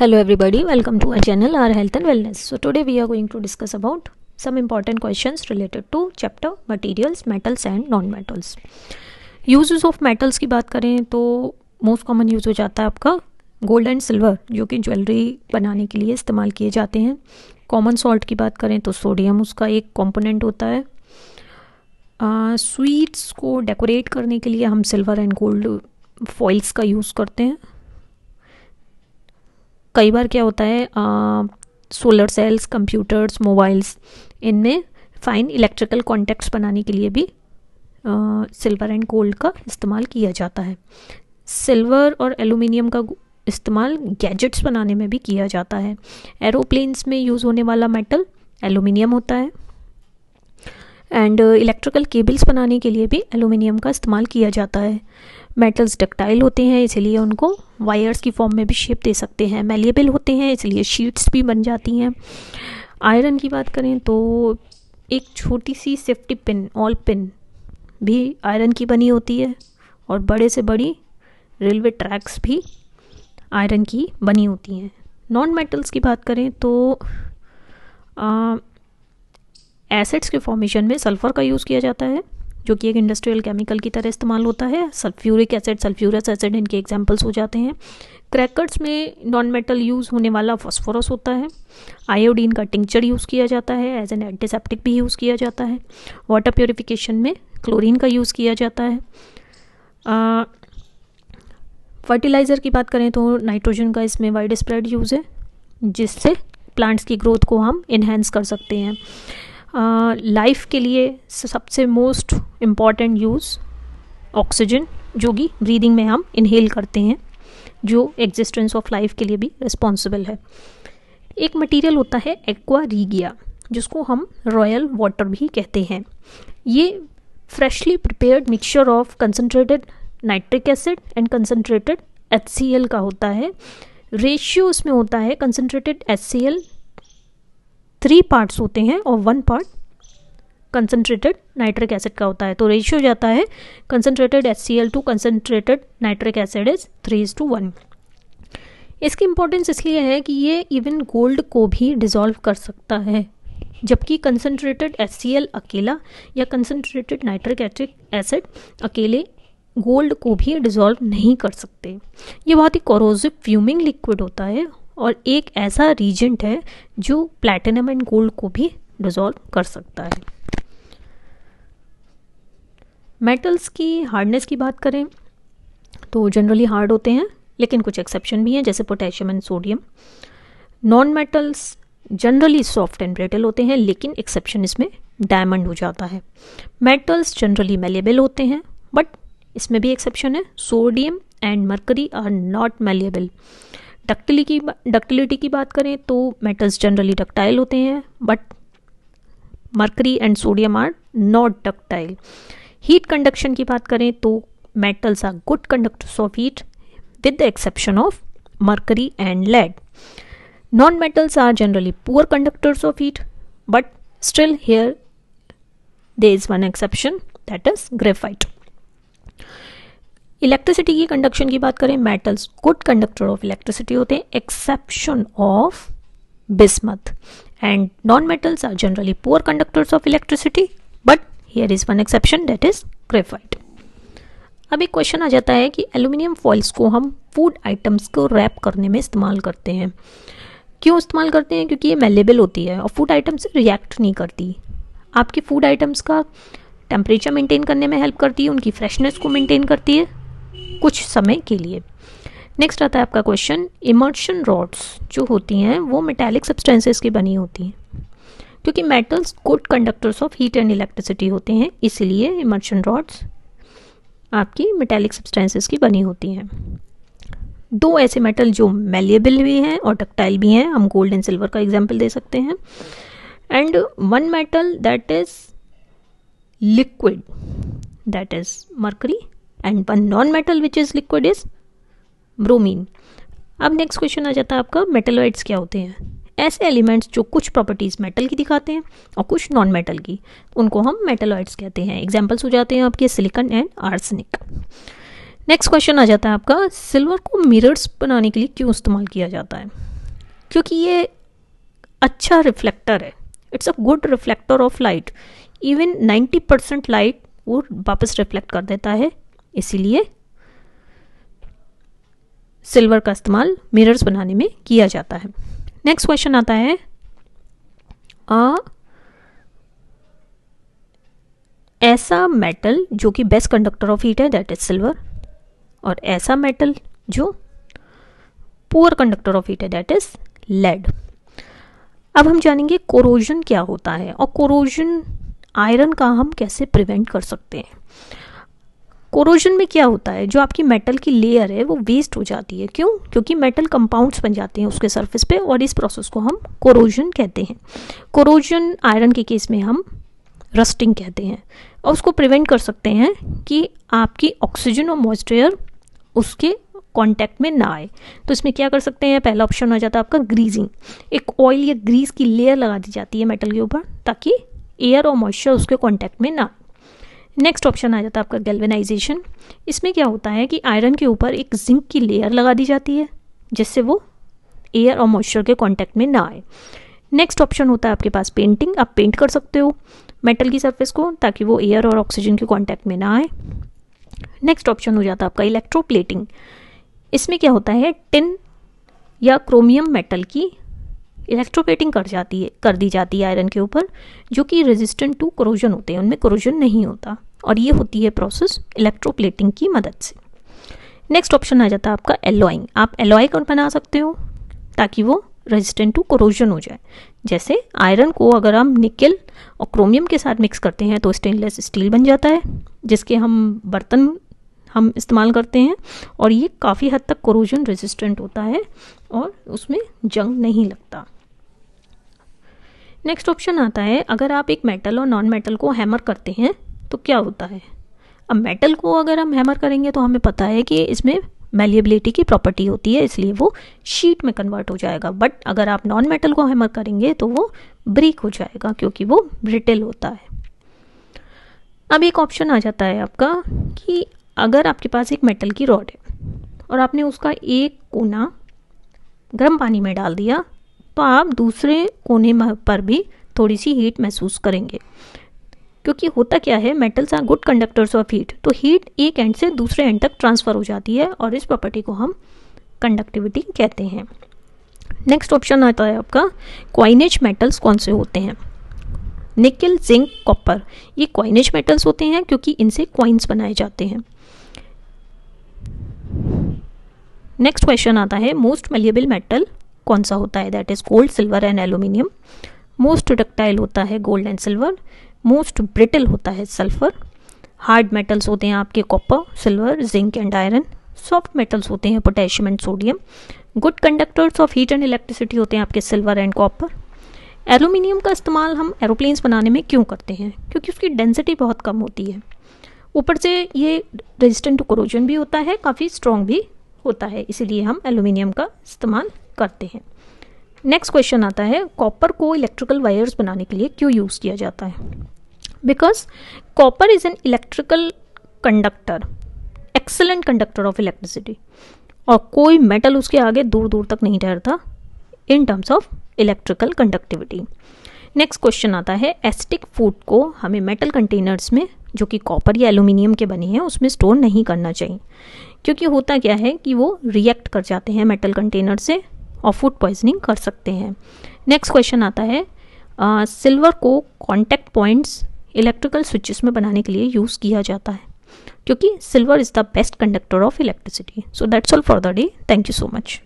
hello everybody welcome to our channel our health and wellness so today we are going to discuss about some important question related to chapter materials metals and non metals uses of metals की बात करें तो most common use हो जाता है आपका gold and silver जो कि ज्वेलरी बनाने के लिए इस्तेमाल किए जाते हैं कॉमन सॉल्ट की बात करें तो सोडियम उसका एक कॉम्पोनेंट होता है स्वीट्स uh, को डेकोरेट करने के लिए हम सिल्वर एंड गोल्ड फॉइल्स का यूज़ करते हैं कई बार क्या होता है सोलर सेल्स कंप्यूटर्स मोबाइल्स इनमें फाइन इलेक्ट्रिकल कॉन्टैक्ट्स बनाने के लिए भी सिल्वर एंड गोल्ड का इस्तेमाल किया जाता है सिल्वर और एलुमिनियम का इस्तेमाल गैजेट्स बनाने में भी किया जाता है एरोप्लेन्स में यूज़ होने वाला मेटल एलुमिनियम होता है एंड इलेक्ट्रिकल केबल्स बनाने के लिए भी एलुमिनियम का इस्तेमाल किया जाता है मेटल्स डक्टाइल होते हैं इसलिए उनको वायर्स की फॉर्म में भी शेप दे सकते हैं मेलेबल होते हैं इसलिए शीट्स भी बन जाती हैं आयरन की बात करें तो एक छोटी सी सेफ्टी पिन ऑल पिन भी आयरन की बनी होती है और बड़े से बड़ी रेलवे ट्रैक्स भी आयरन की बनी होती हैं नॉन मेटल्स की बात करें तो आ, एसिड्स के फॉर्मेशन में सल्फर का यूज़ किया जाता है जो कि एक इंडस्ट्रियल केमिकल की तरह इस्तेमाल होता है सल्फ्यूरिक एसिड सल्फ्यूरस एसिड इनके एग्जाम्पल्स हो जाते हैं क्रैकर्स में नॉन मेटल यूज़ होने वाला फॉस्फोरस होता है आयोडीन का टिंक्चर यूज़ किया जाता है एज एन एंटीसेप्टिक भी यूज़ किया जाता है वाटर प्योरीफिकेशन में क्लोरीन का यूज़ किया जाता है फर्टिलाइज़र की बात करें तो नाइट्रोजन का इसमें वाइड स्प्रेड यूज़ है जिससे प्लांट्स की ग्रोथ को हम इन्हेंस कर सकते हैं लाइफ के लिए सबसे मोस्ट इम्पॉर्टेंट यूज़ ऑक्सीजन जो कि ब्रीदिंग में हम इनहेल करते हैं जो एग्जिस्टेंस ऑफ लाइफ के लिए भी रिस्पॉन्सिबल है एक मटेरियल होता है एक्वा रीगिया जिसको हम रॉयल वाटर भी कहते हैं ये freshly prepared mixture of concentrated nitric acid and concentrated H का होता है रेशियो इसमें होता है कंसनट्रेटेड एच थ्री पार्ट्स होते हैं और one part concentrated nitric acid का होता है तो रेशियो जाता है concentrated H C L to concentrated nitric acid is three is to one इसकी इंपॉर्टेंस इसलिए है कि ये इवन गोल्ड को भी डिजोल्व कर सकता है जबकि कंसनट्रेटेड एच अकेला या कंसनट्रेटेड नाइट्रिक एसिड अकेले गोल्ड को भी डिजोल्व नहीं कर सकते ये बहुत ही कोरोजिव फ्यूमिंग लिक्विड होता है और एक ऐसा रीजेंट है जो प्लैटिनम एंड गोल्ड को भी डिजोल्व कर सकता है मेटल्स की हार्डनेस की बात करें तो जनरली हार्ड होते हैं लेकिन कुछ एक्सेप्शन भी हैं जैसे potassium and sodium non metals generally soft and brittle होते हैं लेकिन एक्सेप्शन इसमें डायमंड हो जाता है मेटल्स जनरली मेलेबल होते हैं बट इसमें भी एक्सेप्शन है sodium and mercury are not malleable ductile की डक्टिलिटी की बात करें तो मेटल्स जनरली डक्टाइल होते हैं but mercury and sodium are not ductile heat conduction की बात करें तो metals are good conductors of heat with the exception of mercury and lead non metals are generally poor conductors of heat but still here there is one exception that is graphite electricity की conduction की बात करें metals good conductor of electricity होते हैं exception of bismuth and non metals are generally poor conductors of electricity but here is one exception that is graphite अब एक question आ जाता है कि एल्यूमिनियम फॉइल्स को हम फूड आइटम्स को रैप करने में इस्तेमाल करते हैं क्यों इस्तेमाल करते हैं क्योंकि ये मेलेबल होती है और फूड आइटम्स रिएक्ट नहीं करती आपके फूड आइटम्स का टेम्परेचर मेंटेन करने में हेल्प करती है उनकी फ्रेशनेस को मेंटेन करती है कुछ समय के लिए नेक्स्ट आता है आपका क्वेश्चन इमर्शन रॉड्स जो होती हैं वो मेटेलिक सब्सटेंसेस की बनी होती हैं क्योंकि metals good conductors of heat and electricity होते हैं इसलिए इमर्शन रॉड्स आपकी मेटेलिक सब्सटेंसेस की बनी होती हैं दो ऐसे मेटल जो मेलेबल भी हैं और डक्टाइल भी हैं हम गोल्ड एंड सिल्वर का एग्जाम्पल दे सकते हैं and one metal that is liquid that is mercury and one non metal which is liquid is bromine अब नेक्स्ट क्वेश्चन आ जाता है आपका मेटलॉइड्स क्या होते हैं ऐसे एलिमेंट्स जो कुछ प्रॉपर्टीज मेटल की दिखाते हैं और कुछ नॉन मेटल की उनको हम मेटलॉइड्स कहते हैं एग्जाम्पल्स हो जाते हैं आपके silicon and arsenic next question आ जाता है आपका सिल्वर को मिरर्स बनाने के लिए क्यों इस्तेमाल किया जाता है क्योंकि ये अच्छा रिफ्लेक्टर है it's a good reflector of light even 90 percent light वो वापस रिफ्लेक्ट कर देता है इसीलिए सिल्वर का इस्तेमाल मिरर्स बनाने में किया जाता है नेक्स्ट क्वेश्चन आता है आ, ऐसा मेटल जो कि बेस्ट कंडक्टर ऑफ हीट है दैट इज सिल्वर और ऐसा मेटल जो पुअर कंडक्टर ऑफ हीट है दैट इज लेड अब हम जानेंगे कोरोजन क्या होता है और कोरोजन आयरन का हम कैसे प्रिवेंट कर सकते हैं कोरोजन में क्या होता है जो आपकी मेटल की लेयर है वो वेस्ट हो जाती है क्यों क्योंकि मेटल कंपाउंड्स बन जाते हैं उसके सरफेस पे और इस प्रोसेस को हम कोरोजन कहते हैं कोरोजन आयरन के केस में हम रस्टिंग कहते हैं और उसको प्रिवेंट कर सकते हैं कि आपकी ऑक्सीजन और मॉइस्चर उसके कॉन्टैक्ट में ना आए तो इसमें क्या कर सकते हैं पहला ऑप्शन हो जाता है आपका ग्रीजिंग एक ऑयल या ग्रीस की लेयर लगा दी जाती है मेटल के ऊपर ताकि एयर और मॉइस्चर उसके कॉन्टैक्ट में ना नेक्स्ट ऑप्शन आ जाता है आपका गैल्वेनाइजेशन इसमें क्या होता है कि आयरन के ऊपर एक जिंक की लेयर लगा दी जाती है जिससे वो एयर और मॉइस्चर के कॉन्टैक्ट में ना आए नेक्स्ट ऑप्शन होता है आपके पास पेंटिंग आप पेंट कर सकते हो मेटल की सर्फेस को ताकि वो एयर और ऑक्सीजन के कॉन्टैक्ट में ना आए नेक्स्ट ऑप्शन हो जाता है आपका इलेक्ट्रोप्लेटिंग इसमें क्या होता है टिन या क्रोमियम मेटल की इलेक्ट्रोप्लेटिंग कर जाती है कर दी जाती है आयरन के ऊपर जो कि रेजिस्टेंट टू क्रोजन होते हैं उनमें क्रोजन नहीं होता और ये होती है प्रोसेस इलेक्ट्रोप्लेटिंग की मदद से नेक्स्ट ऑप्शन आ जाता है आपका एलोइंग आप एलोय कौन बना सकते हो ताकि वो रेजिस्टेंट टू क्रोजन हो जाए जैसे आयरन को अगर हम निकल और क्रोमियम के साथ मिक्स करते हैं तो स्टेनलेस स्टील बन जाता है जिसके हम बर्तन हम इस्तेमाल करते हैं और ये काफ़ी हद तक क्रोजन रेजिस्टेंट होता है और उसमें जंग नहीं लगता नेक्स्ट ऑप्शन आता है अगर आप एक मेटल और नॉन मेटल को हैमर करते हैं तो क्या होता है अब मेटल को अगर हम हैमर करेंगे तो हमें पता है कि इसमें मेलिएबिलिटी की प्रॉपर्टी होती है इसलिए वो शीट में कन्वर्ट हो जाएगा बट अगर आप नॉन मेटल को हैमर करेंगे तो वो ब्रेक हो जाएगा क्योंकि वो ब्रिटेल होता है अब एक ऑप्शन आ जाता है आपका कि अगर आपके पास एक मेटल की रॉड है और आपने उसका एक कोना गर्म पानी में डाल दिया तो आप दूसरे कोने पर भी थोड़ी सी हीट महसूस करेंगे क्योंकि होता क्या है metals are good conductors of heat तो हीट एक एंड से दूसरे एंड तक ट्रांसफ़र हो जाती है और इस प्रॉपर्टी को हम कंडक्टिविटी कहते हैं नेक्स्ट ऑप्शन आता है आपका क्वाइनेज मेटल्स कौन से होते हैं निकल जिंक कॉपर ये क्वाइनेज मेटल्स होते हैं क्योंकि इनसे क्वाइंस बनाए जाते हैं नेक्स्ट क्वेश्चन आता है मोस्ट मेलेबल मेटल कौन सा होता है that is gold silver and aluminium most ductile होता है gold and silver most brittle होता है सल्फर हार्ड मेटल्स होते हैं आपके copper silver zinc and iron soft metals होते हैं potassium and sodium good conductors of heat and electricity होते हैं आपके सिल्वर एंड कॉपर एलुमिनियम का इस्तेमाल हम एरोप्लेन्स बनाने में क्यों करते हैं क्योंकि उसकी डेंसिटी बहुत कम होती है ऊपर से ये रेजिस्टेंट टू क्रोजन भी होता है काफ़ी स्ट्रॉन्ग भी होता है इसीलिए हम एलुमिनियम का इस्तेमाल करते हैं नेक्स्ट क्वेश्चन आता है कॉपर को इलेक्ट्रिकल वायर्स बनाने के लिए क्यों यूज़ किया जाता है because copper is an electrical conductor excellent conductor of electricity और कोई मेटल उसके आगे दूर दूर तक नहीं ठहरता in terms of electrical conductivity next question आता है एस्टिक फूड को हमें मेटल कंटेनर्स में जो कि कॉपर या एल्यूमिनियम के बने हैं उसमें स्टोर नहीं करना चाहिए क्योंकि होता क्या है कि वो रिएक्ट कर जाते हैं मेटल कंटेनर से और फूड पॉइजनिंग कर सकते हैं नेक्स्ट क्वेश्चन आता है सिल्वर को कॉन्टैक्ट पॉइंट्स इलेक्ट्रिकल स्विचेस में बनाने के लिए यूज़ किया जाता है क्योंकि silver is the best conductor of electricity so that's all for the day thank you so much